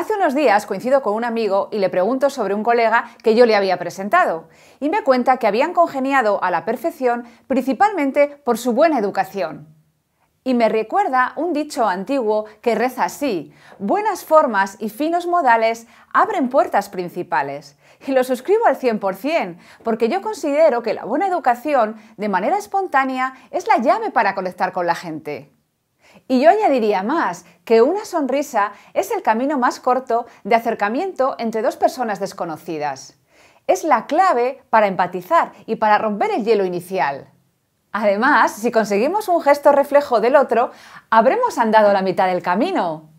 Hace unos días coincido con un amigo y le pregunto sobre un colega que yo le había presentado, y me cuenta que habían congeniado a la perfección principalmente por su buena educación. Y me recuerda un dicho antiguo que reza así, buenas formas y finos modales abren puertas principales. Y lo suscribo al 100%, porque yo considero que la buena educación, de manera espontánea, es la llave para conectar con la gente. Y yo añadiría más, que una sonrisa es el camino más corto de acercamiento entre dos personas desconocidas. Es la clave para empatizar y para romper el hielo inicial. Además, si conseguimos un gesto reflejo del otro, habremos andado la mitad del camino.